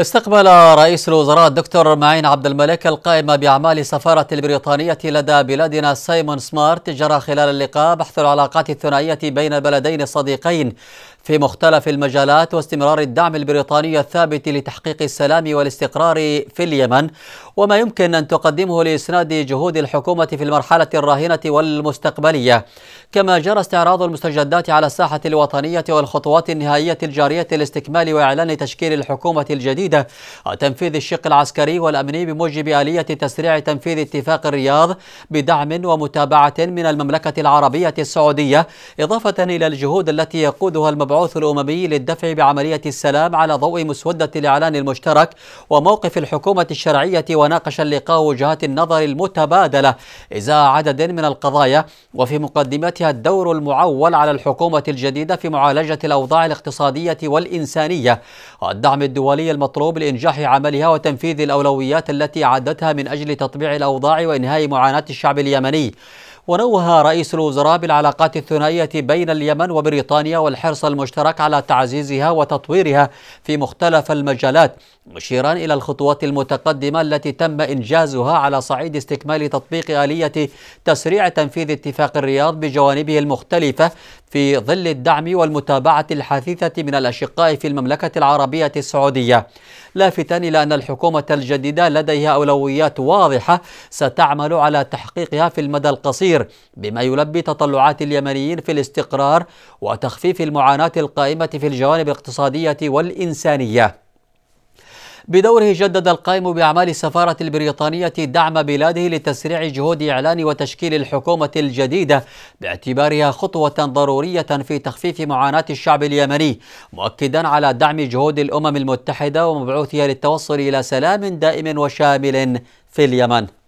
استقبل رئيس الوزراء الدكتور معين عبد الملك القائم بأعمال السفارة البريطانية لدى بلادنا سايمون سمارت جرى خلال اللقاء بحث العلاقات الثنائية بين البلدين الصديقين في مختلف المجالات واستمرار الدعم البريطاني الثابت لتحقيق السلام والاستقرار في اليمن وما يمكن أن تقدمه لإسناد جهود الحكومة في المرحلة الراهنة والمستقبلية كما جرى استعراض المستجدات على الساحة الوطنية والخطوات النهائية الجارية لاستكمال وإعلان تشكيل الحكومة الجديدة جديدة تنفيذ الشق العسكري والأمني بموجب آلية تسريع تنفيذ اتفاق الرياض بدعم ومتابعة من المملكة العربية السعودية إضافة إلى الجهود التي يقودها المبعوث الأممي للدفع بعملية السلام على ضوء مسودة الإعلان المشترك وموقف الحكومة الشرعية وناقش اللقاء وجهات النظر المتبادلة إزاء عدد من القضايا وفي مقدمتها الدور المعول على الحكومة الجديدة في معالجة الأوضاع الاقتصادية والإنسانية والدعم الدولي المطلوب المطلوب لإنجاح عملها وتنفيذ الأولويات التي عدتها من أجل تطبيع الأوضاع وإنهاء معاناة الشعب اليمني ونوه رئيس الوزراء بالعلاقات الثنائية بين اليمن وبريطانيا والحرص المشترك على تعزيزها وتطويرها في مختلف المجالات مشيرا إلى الخطوات المتقدمة التي تم إنجازها على صعيد استكمال تطبيق آلية تسريع تنفيذ اتفاق الرياض بجوانبه المختلفة في ظل الدعم والمتابعة الحثيثة من الأشقاء في المملكة العربية السعودية لافتا إلى أن الحكومة الجديدة لديها أولويات واضحة ستعمل على تحقيقها في المدى القصير التطهير بما يلبي تطلعات اليمنيين في الاستقرار وتخفيف المعاناة القائمة في الجوانب الاقتصادية والإنسانية بدوره جدد القائم بأعمال السفارة البريطانية دعم بلاده لتسريع جهود إعلان وتشكيل الحكومة الجديدة باعتبارها خطوة ضرورية في تخفيف معاناة الشعب اليمني مؤكدا على دعم جهود الأمم المتحدة ومبعوثها للتوصل إلى سلام دائم وشامل في اليمن